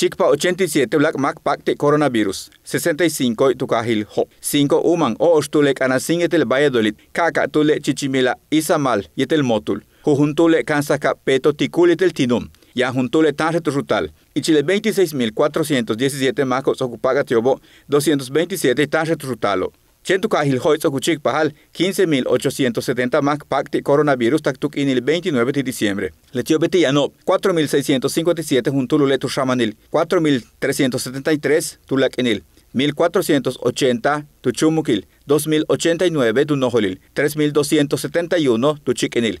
Chikpa 87 Black Mac Pacte Coronavirus 65 Tukahil Ho 5 Uman O Ostulek Anasing Etel Valladolid Kaka Tule Chichimila Isamal Yetel Motul Jujuntule Kansaka Peto Tikul Etel Tinum ya juntule y chile 26.417 macos ocupaga 227 tan Kuchik Pahal, 15.870 más pacti coronavirus taktuk el 29 de diciembre. Letio Betiano, 4.657 chamanil Shamanil, 4.373 Tulak Enil. 1480 Tuchumukil, 2089 Dunojolil, 3271 Tuchikenil,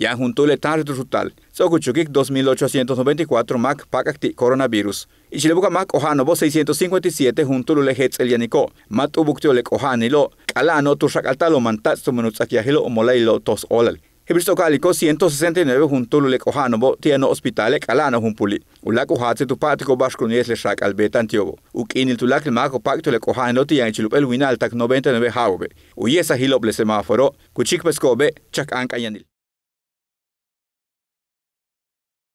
Yanjuntule tan So Sokuchukik 2894 Mac Pakakti coronavirus. Y Chilebuca Mac ohanobo 657 juntule lehets el Yaniko, Mat Ubuktiolek Ojanilo. Calano Tushakaltalo Mantat Omolailo Tos Olal. Hibristo 169 Juntulule Ohanobo Tiano hospital Calano Jumpuli. Ulaco tu patiko Bascunies le Shak albet Antiobo. Ukinil Tulac el o Pacto le Cojano tiyan Chilup el Winal 99 haube. Uyesa Hilop semáforo. Kuchik peskobe, Chak yanil.